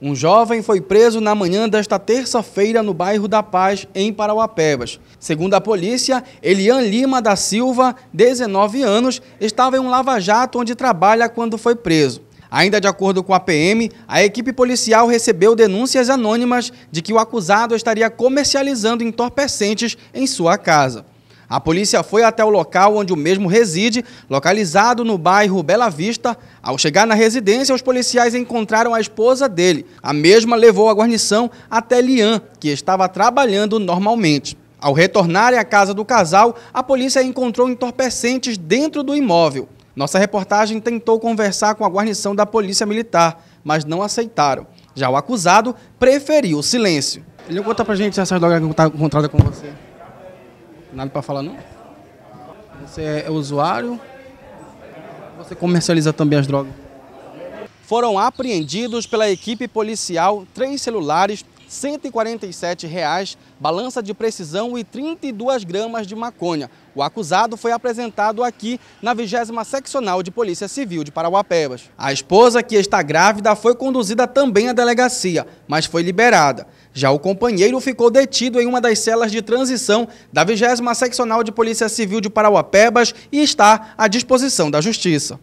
Um jovem foi preso na manhã desta terça-feira no bairro da Paz, em Parauapebas. Segundo a polícia, Elian Lima da Silva, 19 anos, estava em um lava-jato onde trabalha quando foi preso. Ainda de acordo com a PM, a equipe policial recebeu denúncias anônimas de que o acusado estaria comercializando entorpecentes em sua casa. A polícia foi até o local onde o mesmo reside, localizado no bairro Bela Vista. Ao chegar na residência, os policiais encontraram a esposa dele. A mesma levou a guarnição até Lian, que estava trabalhando normalmente. Ao retornarem à casa do casal, a polícia encontrou entorpecentes dentro do imóvel. Nossa reportagem tentou conversar com a guarnição da Polícia Militar, mas não aceitaram. Já o acusado preferiu o silêncio. Ele conta pra gente essas drogas encontradas com você. Nada para falar, não? Você é, é usuário? Você comercializa também as drogas? Foram apreendidos pela equipe policial três celulares R$ 147,00, balança de precisão e 32 gramas de maconha. O acusado foi apresentado aqui na 20 Seccional de Polícia Civil de Parauapebas. A esposa, que está grávida, foi conduzida também à delegacia, mas foi liberada. Já o companheiro ficou detido em uma das celas de transição da 20 Seccional de Polícia Civil de Parauapebas e está à disposição da Justiça.